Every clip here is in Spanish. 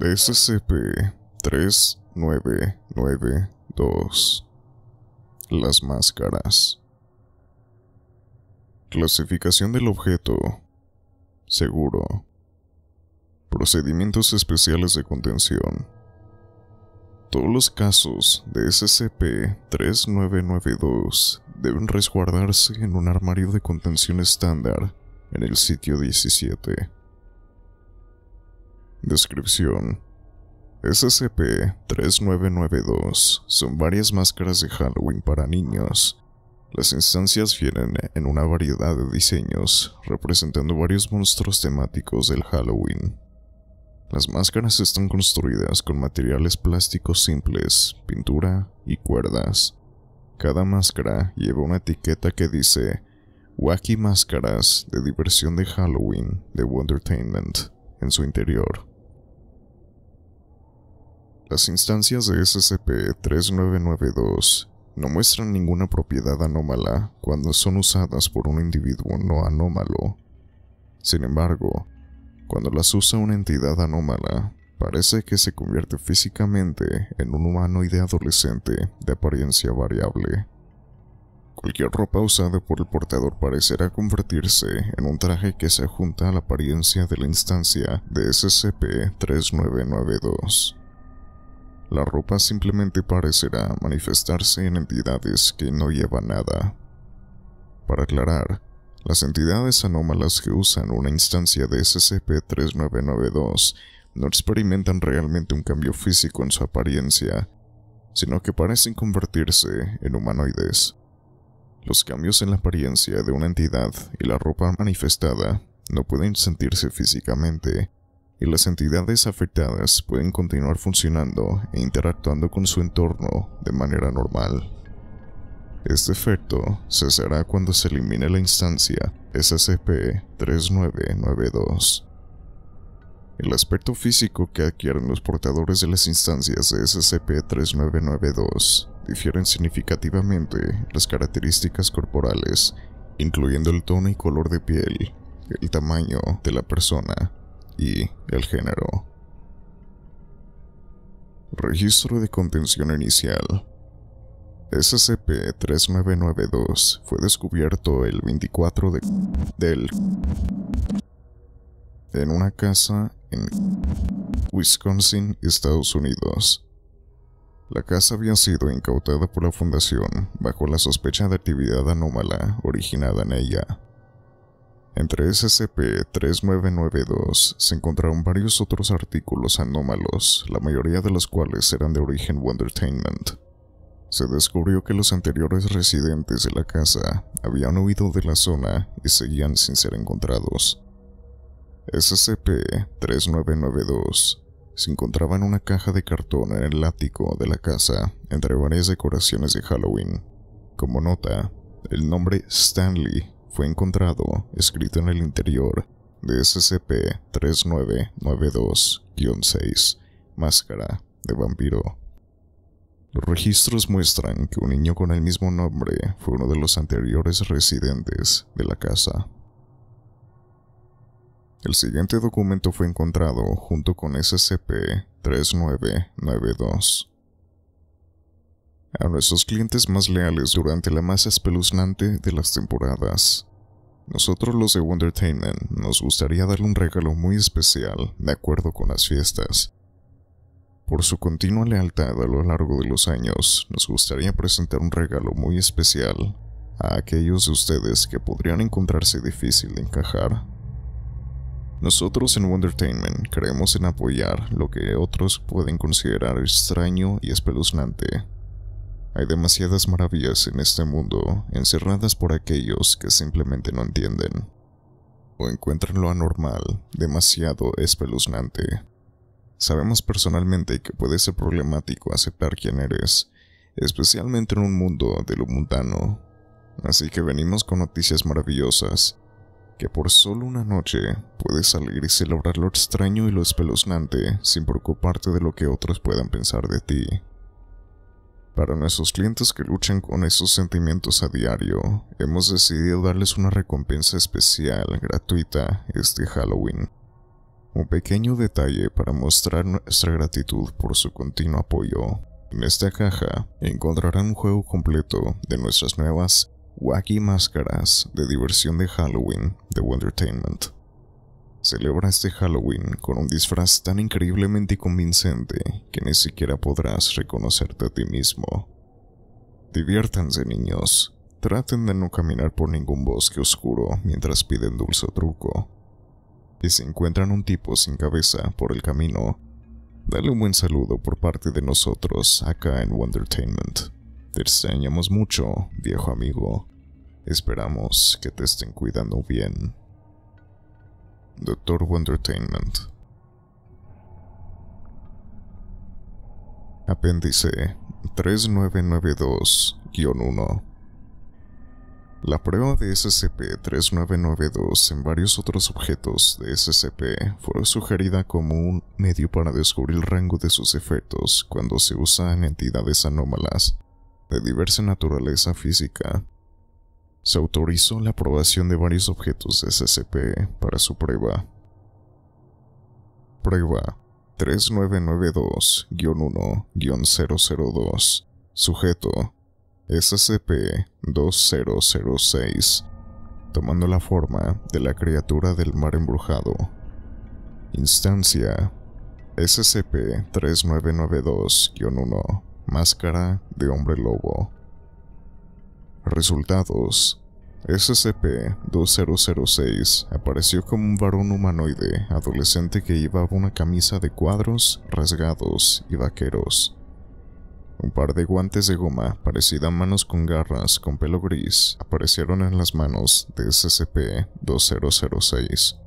SCP-3992 Las máscaras Clasificación del objeto Seguro Procedimientos especiales de contención Todos los casos de SCP-3992 deben resguardarse en un armario de contención estándar en el sitio 17 Descripción. SCP-3992 son varias máscaras de Halloween para niños. Las instancias vienen en una variedad de diseños, representando varios monstruos temáticos del Halloween. Las máscaras están construidas con materiales plásticos simples, pintura y cuerdas. Cada máscara lleva una etiqueta que dice Wacky Máscaras de Diversión de Halloween de Wondertainment en su interior. Las instancias de SCP-3992 no muestran ninguna propiedad anómala cuando son usadas por un individuo no anómalo. Sin embargo, cuando las usa una entidad anómala, parece que se convierte físicamente en un humanoide adolescente de apariencia variable. Cualquier ropa usada por el portador parecerá convertirse en un traje que se junta a la apariencia de la instancia de SCP-3992. La ropa simplemente parecerá manifestarse en entidades que no llevan nada. Para aclarar, las entidades anómalas que usan una instancia de SCP-3992 no experimentan realmente un cambio físico en su apariencia, sino que parecen convertirse en humanoides. Los cambios en la apariencia de una entidad y la ropa manifestada no pueden sentirse físicamente, y las entidades afectadas pueden continuar funcionando e interactuando con su entorno de manera normal. Este efecto cesará cuando se elimine la instancia SCP-3992. El aspecto físico que adquieren los portadores de las instancias de SCP-3992 difieren significativamente las características corporales, incluyendo el tono y color de piel, el tamaño de la persona, y el género. Registro de contención inicial. SCP-3992 fue descubierto el 24 de del en una casa en Wisconsin, Estados Unidos. La casa había sido incautada por la fundación bajo la sospecha de actividad anómala originada en ella. Entre SCP-3992 se encontraron varios otros artículos anómalos, la mayoría de los cuales eran de origen Wondertainment. Se descubrió que los anteriores residentes de la casa habían huido de la zona y seguían sin ser encontrados. SCP-3992 se encontraba en una caja de cartón en el ático de la casa, entre varias decoraciones de Halloween. Como nota, el nombre Stanley fue encontrado escrito en el interior de SCP-3992-6, Máscara de Vampiro. Los registros muestran que un niño con el mismo nombre fue uno de los anteriores residentes de la casa. El siguiente documento fue encontrado junto con SCP-3992 a nuestros clientes más leales durante la más espeluznante de las temporadas. Nosotros los de Wondertainment nos gustaría darle un regalo muy especial de acuerdo con las fiestas. Por su continua lealtad a lo largo de los años, nos gustaría presentar un regalo muy especial a aquellos de ustedes que podrían encontrarse difícil de encajar. Nosotros en Wondertainment creemos en apoyar lo que otros pueden considerar extraño y espeluznante hay demasiadas maravillas en este mundo encerradas por aquellos que simplemente no entienden o encuentran lo anormal demasiado espeluznante. Sabemos personalmente que puede ser problemático aceptar quién eres, especialmente en un mundo de lo mundano. Así que venimos con noticias maravillosas, que por solo una noche puedes salir y celebrar lo extraño y lo espeluznante sin preocuparte de lo que otros puedan pensar de ti. Para nuestros clientes que luchan con esos sentimientos a diario, hemos decidido darles una recompensa especial gratuita este Halloween. Un pequeño detalle para mostrar nuestra gratitud por su continuo apoyo. En esta caja encontrarán un juego completo de nuestras nuevas Wacky Máscaras de diversión de Halloween de Entertainment. Celebra este Halloween con un disfraz tan increíblemente convincente que ni siquiera podrás reconocerte a ti mismo. Diviértanse niños, traten de no caminar por ningún bosque oscuro mientras piden dulce truco. Y si encuentran un tipo sin cabeza por el camino, dale un buen saludo por parte de nosotros acá en Wondertainment. Te extrañamos mucho, viejo amigo. Esperamos que te estén cuidando bien. Doctor Wondertainment Entertainment. Apéndice 3992-1 La prueba de SCP-3992 en varios otros objetos de SCP fue sugerida como un medio para descubrir el rango de sus efectos cuando se usa en entidades anómalas de diversa naturaleza física se autorizó la aprobación de varios objetos de SCP para su prueba. Prueba 3992-1-002 Sujeto SCP-2006 Tomando la forma de la criatura del mar embrujado. Instancia SCP-3992-1 Máscara de hombre lobo Resultados. SCP-2006 apareció como un varón humanoide adolescente que llevaba una camisa de cuadros, rasgados y vaqueros. Un par de guantes de goma parecida a manos con garras con pelo gris aparecieron en las manos de SCP-2006.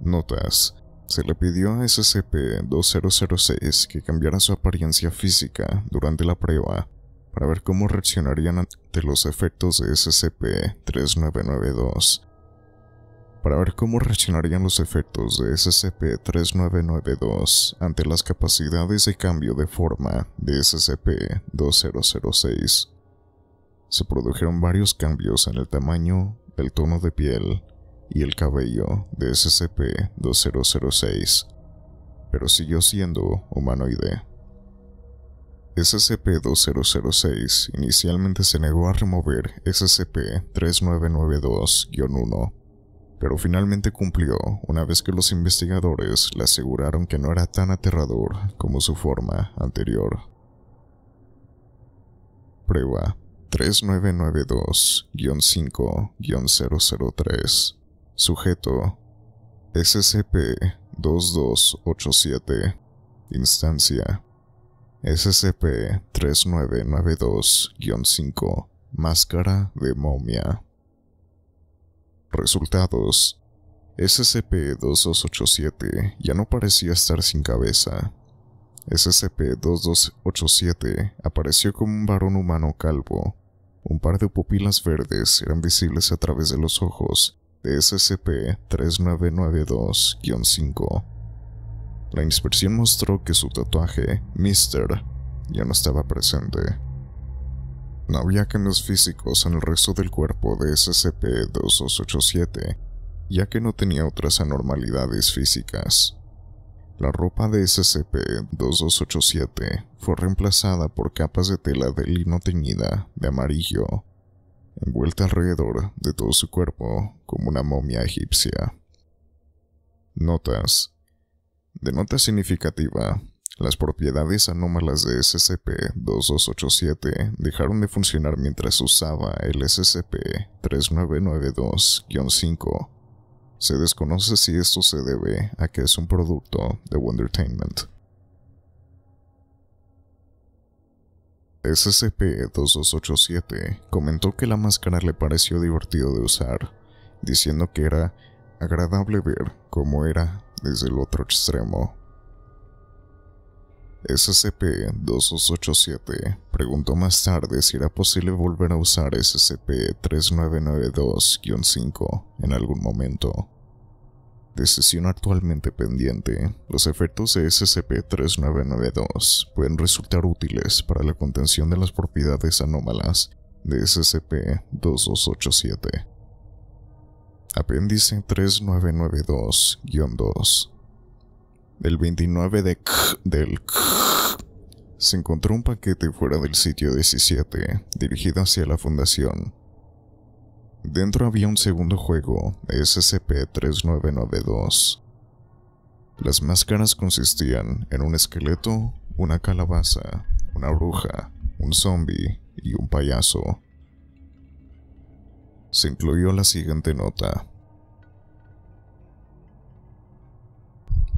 Notas. Se le pidió a SCP-2006 que cambiara su apariencia física durante la prueba para ver cómo reaccionarían ante los efectos de SCP-3992. Para ver cómo reaccionarían los efectos de SCP-3992 ante las capacidades de cambio de forma de SCP-2006. Se produjeron varios cambios en el tamaño, el tono de piel y el cabello de SCP-2006, pero siguió siendo humanoide. SCP-2006 inicialmente se negó a remover SCP-3992-1, pero finalmente cumplió una vez que los investigadores le aseguraron que no era tan aterrador como su forma anterior. Prueba 3992-5-003 Sujeto SCP-2287 Instancia SCP-3992-5 Máscara de momia. Resultados. SCP-2287 ya no parecía estar sin cabeza. SCP-2287 apareció como un varón humano calvo. Un par de pupilas verdes eran visibles a través de los ojos de SCP-3992-5. La inspección mostró que su tatuaje, Mister, ya no estaba presente. No había cambios físicos en el resto del cuerpo de SCP-2287, ya que no tenía otras anormalidades físicas. La ropa de SCP-2287 fue reemplazada por capas de tela de lino teñida de amarillo, envuelta alrededor de todo su cuerpo como una momia egipcia. Notas de nota significativa, las propiedades anómalas de SCP-2287 dejaron de funcionar mientras usaba el SCP-3992-5. Se desconoce si esto se debe a que es un producto de Wondertainment. SCP-2287 comentó que la máscara le pareció divertido de usar, diciendo que era agradable ver cómo era desde el otro extremo. SCP-2287 preguntó más tarde si era posible volver a usar SCP-3992-5 en algún momento. Decisión actualmente pendiente, los efectos de SCP-3992 pueden resultar útiles para la contención de las propiedades anómalas de SCP-2287. Apéndice 3992-2. El 29 de K del K se encontró un paquete fuera del sitio 17, dirigido hacia la fundación. Dentro había un segundo juego, SCP-3992. Las máscaras consistían en un esqueleto, una calabaza, una bruja, un zombie y un payaso se incluyó la siguiente nota.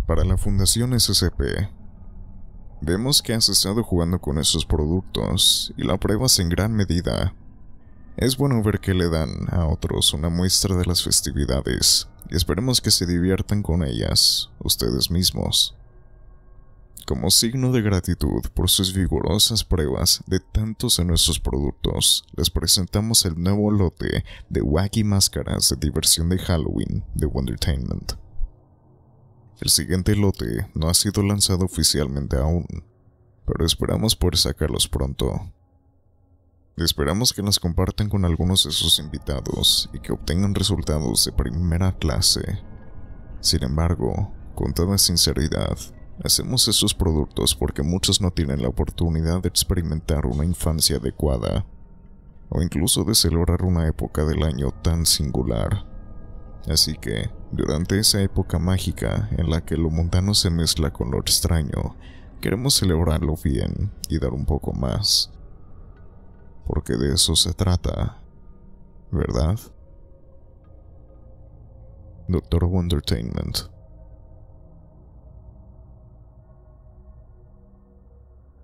Para la Fundación SCP, vemos que has estado jugando con esos productos y la pruebas en gran medida. Es bueno ver que le dan a otros una muestra de las festividades y esperemos que se diviertan con ellas ustedes mismos como signo de gratitud por sus vigorosas pruebas de tantos de nuestros productos, les presentamos el nuevo lote de wacky máscaras de diversión de Halloween de Wondertainment. El siguiente lote no ha sido lanzado oficialmente aún, pero esperamos poder sacarlos pronto. Esperamos que las compartan con algunos de sus invitados y que obtengan resultados de primera clase. Sin embargo, con toda sinceridad, Hacemos esos productos porque muchos no tienen la oportunidad de experimentar una infancia adecuada, o incluso de celebrar una época del año tan singular. Así que, durante esa época mágica en la que lo mundano se mezcla con lo extraño, queremos celebrarlo bien y dar un poco más. Porque de eso se trata, ¿verdad? Doctor Wondertainment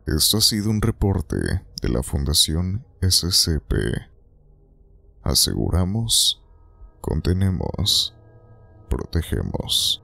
Esto ha sido un reporte de la Fundación SCP. Aseguramos, contenemos, protegemos.